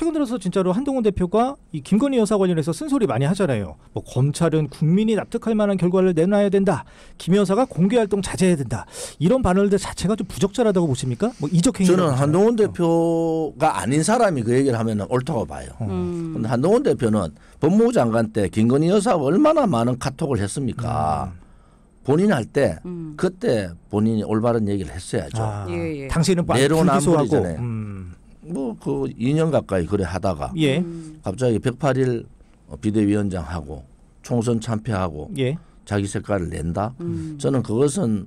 최근 들어서 진짜로 한동훈 대표가 이 김건희 여사 관련해서 쓴소리 많이 하잖아요. 뭐 검찰은 국민이 납득할 만한 결과를 내놔야 된다. 김 여사가 공개 활동 자제해야 된다. 이런 반응들 자체가 좀 부적절하다고 보십니까? 뭐 이적 행위 저는 한동훈 어. 대표가 아닌 사람이 그 얘기를 하면 옳다고 봐요. 어. 음. 근데 한동훈 대표는 법무부 장관 때 김건희 여사가 얼마나 많은 카톡을 했습니까? 음. 본인 할때 음. 그때 본인이 올바른 얘기를 했어야죠. 아, 예, 예. 당신은 뭐 내로남불이잖아요. 음. 뭐그 2년 가까이 그래 하다가 예. 갑자기 108일 비대위원장하고 총선 참패하고 예. 자기 색깔을 낸다. 음. 저는 그것은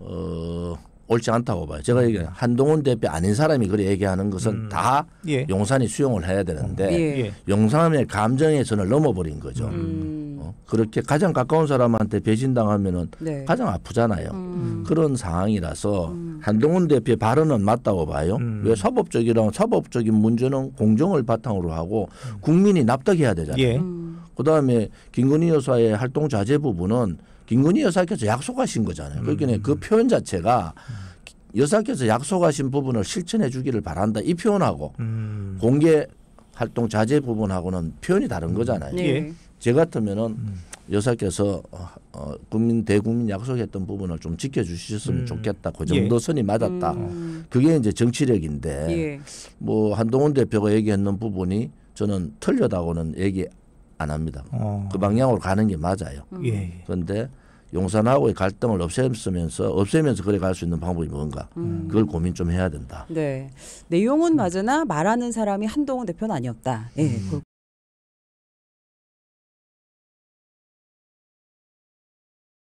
어 옳지 않다고 봐요. 제가 음. 얘기한 한동훈 대표 아닌 사람이 그래 얘기하는 것은 음. 다 예. 용산이 수용을 해야 되는데 음. 예. 예. 용산의 감정에 저는 넘어버린 거죠. 음. 어? 그렇게 가장 가까운 사람한테 배신당하면은 네. 가장 아프잖아요. 음. 음. 그런 상황이라서 음. 한동훈 대표의 발언은 맞다고 봐요. 음. 왜 사법적이랑 사법적인 문제는 공정을 바탕으로 하고 국민이 납득해야 되잖아요. 예. 음. 그다음에 김건희 여사의 활동 자제 부분은 김건희 여사께서 약속하신 거잖아요. 그러니까 그 표현 자체가 여사께서 약속하신 부분을 실천해 주기를 바란다 이 표현하고 공개 활동 자제 부분하고는 표현이 다른 음. 거잖아요. 네. 예. 제 같으면은 음. 여사께서 어, 어, 국민 대국민 약속했던 부분을 좀 지켜주셨으면 음. 좋겠다. 그 정도 예. 선이 맞았다. 음. 그게 이제 정치력인데 예. 뭐 한동훈 대표가 얘기했는 부분이 저는 틀려다고는 얘기 안 합니다. 어. 그 방향으로 가는 게 맞아요. 음. 예. 그런데 용산하고의 갈등을 없애면서 없애면서 그래 갈 수 있는 방법이 뭔가 음. 그걸 고민 좀 해야 된다. 네 내용은 맞으나 말하는 사람이 한동훈 대표는 아니었다. 예, 음.